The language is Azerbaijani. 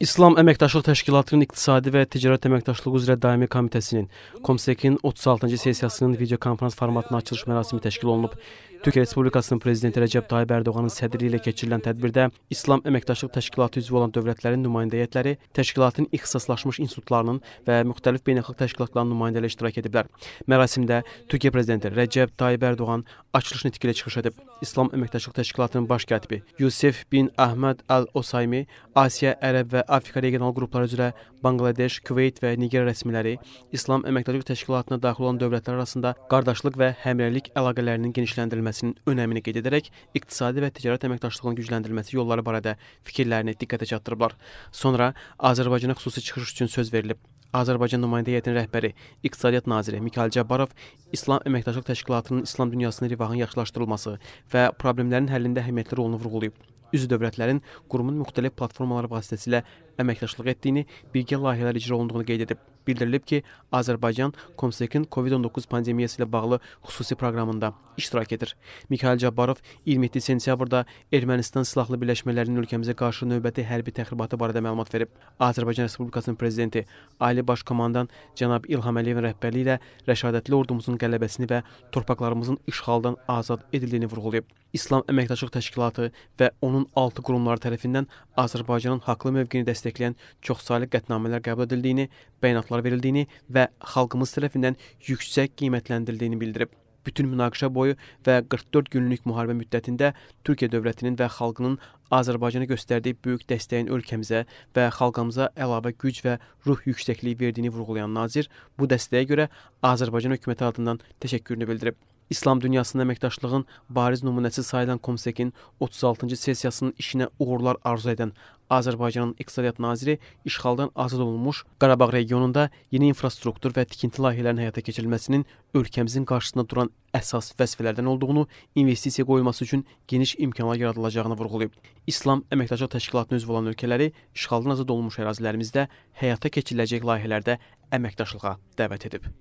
İslam Əməkdaşlıq Təşkilatının İqtisadi və Ticarət Əməkdaşlığı üzrə Daimi Komitəsinin, KOMSEK-in 36-cı sessiyasının videokonferans formatında açılış mərasimi təşkil olunub. Türkiyə Respublikasının prezidenti Rəcəb Tayyib Ərdoğanın sədrliyi ilə keçirilən tədbirdə İslam Əməkdaşlıq Təşkilatı üzvü olan dövlətlərin nümayəndə heyətləri, təşkilatın ixtisaslaşmış institutlarının və müxtəlif beynəlxalq təşkilatların nümayəndələri iştirak ediblər. Mərasimdə Türkiyə prezidenti Rəcəb Tayyib Ərdoğan açılış nitqi ilə çıxış edib. İslam Əməkdaşlıq Təşkilatının baş katibi Yusif bin Əhməd Əl-Osaymi Asiya, Ərəb və Afrika regional qrupları üzrə Bangladeş, Küveyt və Niger rəsmiləri İslam Əməkdaşlıq Təşkilatına daxil olan dövlətlər arasında qardaşlıq və həmrəylik əlaqələrinin genişləndirilməsi edilməsinin önəmini qeyd edərək iqtisadi və ticarət əməkdaşlığının gücləndirilməsi yolları barədə fikirlərini diqqətə çatdırıblar. Sonra Azərbaycana xüsusi çıxış üçün söz verilib. Azərbaycan nümayəndə heyətinin rəhbəri, İqtisadiyyat naziri Mikayıl Cabbarov İslam Əməkdaşlıq Təşkilatının İslam dünyasının rivahının yaxşılaşdırılması və problemlərin həllində əhəmiyyətli rolunu vurğulayıb. Üz dövlətlərin qurumun müxtəlif platformaları vasitəsilə əməkdaşlıq etdiyini, birgə layihələr icra olunduğunu qeyd edib. Bildirilib ki, Azərbaycan Komsekin COVID-19 pandemiyası ilə bağlı xüsusi proqramında iştirak edir. Mikhail Cabbarov 27 sentyabrda Ermənistan silahlı birləşmələrinin ölkəmizə qarşı növbəti hərbi təxribatı barədə məlumat verib. Azərbaycan Respublikasının prezidenti Ali Baş Komandan cənab İlham Əliyevin rəhbərliyi ilə rəşadətli ordumuzun qələbəsini və torpaqlarımızın işğaldan azad edildiyini vurğulayıb. İslam Əməkdaşlıq Təşkilatı və onun altı qurumları tərəfindən Azərbaycanın haqlı mövqeyini dəstəkləyir destekləyən çoxsaylı qətnamələr qəbul edildiyini, bəyanatlar verildiyini və xalqımız tərəfindən yüksək qiymətləndirildiyini bildirib. Bütün münaqişə boyu və 44 günlük müharibə müddətində Türkiyə dövlətinin və xalqının Azərbaycana göstərdiyi böyük dəstəyin ölkəmizə və xalqımıza əlavə güc və ruh yüksəkliyi verdiyini vurğulayan nazir bu dəstəyə görə Azərbaycan hökuməti adından təşəkkürünü bildirib. İslam dünyasında əməkdaşlığın bariz nümunəsi sayılan Komsekin 36-cı sessiyasının işinə uğurlar arzu edən Azərbaycanın iqtisadiyyat naziri işğaldan azad olunmuş Qarabağ regionunda yeni infrastruktur və tikinti layihələrinin həyata keçirilməsinin ölkəmizin qarşısında duran əsas vəzifələrdən olduğunu, investisiya qoyulması üçün geniş imkanlar yaradılacağını vurğulayıb. İslam Əməkdaşlıq Təşkilatına üzv olan ölkələri işğaldan azad olunmuş ərazilərimizdə həyata keçiriləcək layihələrdə əməkdaşlığa dəvət edib.